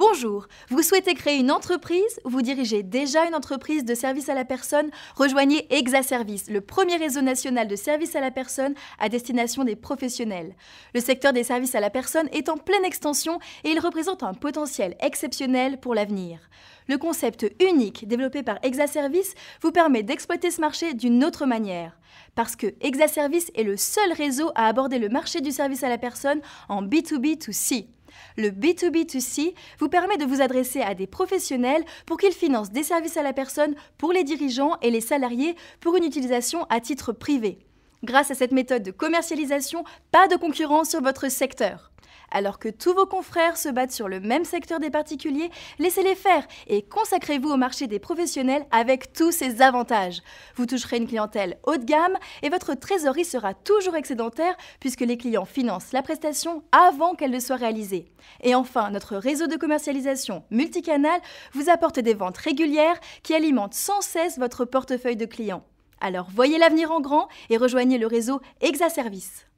Bonjour, vous souhaitez créer une entreprise, vous dirigez déjà une entreprise de service à la personne, rejoignez Exaservice, le premier réseau national de service à la personne à destination des professionnels. Le secteur des services à la personne est en pleine extension et il représente un potentiel exceptionnel pour l'avenir. Le concept unique développé par Exaservice vous permet d'exploiter ce marché d'une autre manière. Parce que Exaservice est le seul réseau à aborder le marché du service à la personne en B2B2C. Le B2B2C vous permet de vous adresser à des professionnels pour qu'ils financent des services à la personne pour les dirigeants et les salariés pour une utilisation à titre privé. Grâce à cette méthode de commercialisation, pas de concurrence sur votre secteur. Alors que tous vos confrères se battent sur le même secteur des particuliers, laissez-les faire et consacrez-vous au marché des professionnels avec tous ses avantages. Vous toucherez une clientèle haut de gamme et votre trésorerie sera toujours excédentaire puisque les clients financent la prestation avant qu'elle ne soit réalisée. Et enfin, notre réseau de commercialisation multicanal vous apporte des ventes régulières qui alimentent sans cesse votre portefeuille de clients. Alors voyez l'avenir en grand et rejoignez le réseau Exaservice.